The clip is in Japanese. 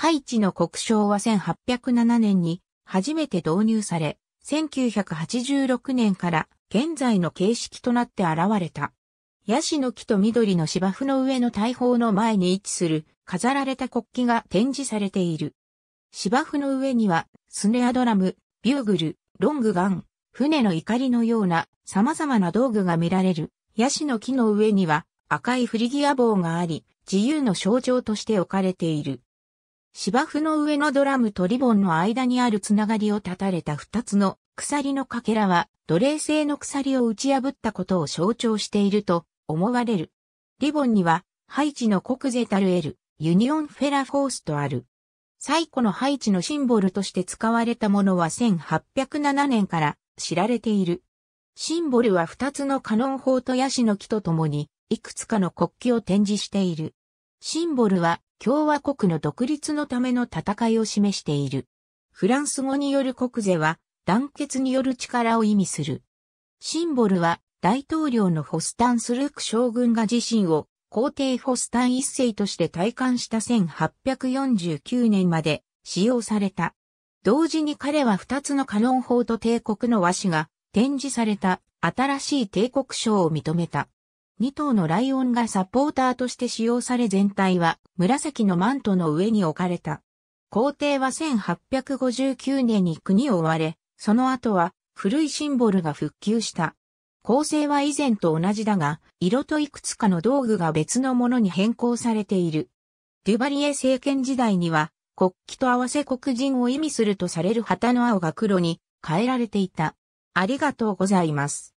ハイチの国章は1807年に初めて導入され、1986年から現在の形式となって現れた。ヤシの木と緑の芝生の上の大砲の前に位置する飾られた国旗が展示されている。芝生の上にはスネアドラム、ビューグル、ロングガン、船の怒りのような様々な道具が見られる。ヤシの木の上には赤いフリギア棒があり、自由の象徴として置かれている。芝生の上のドラムとリボンの間にあるつながりを立たれた二つの鎖のかけらは奴隷制の鎖を打ち破ったことを象徴していると思われる。リボンにはハイチの国税タルエル、ユニオンフェラフォースとある。最古のハイチのシンボルとして使われたものは1807年から知られている。シンボルは2つのカノン砲とヤシの木とともに、いくつかの国旗を展示している。シンボルは共和国の独立のための戦いを示している。フランス語による国税は団結による力を意味する。シンボルは大統領のホスタンスルーク将軍が自身を皇帝ホスタン一世として体感した1849年まで使用された。同時に彼は二つのカノン法と帝国の和紙が展示された新しい帝国賞を認めた。2頭のライオンがサポーターとして使用され全体は紫のマントの上に置かれた。皇帝は1859年に国を追われ、その後は古いシンボルが復旧した。構成は以前と同じだが、色といくつかの道具が別のものに変更されている。デュバリエ政権時代には、国旗と合わせ黒人を意味するとされる旗の青が黒に変えられていた。ありがとうございます。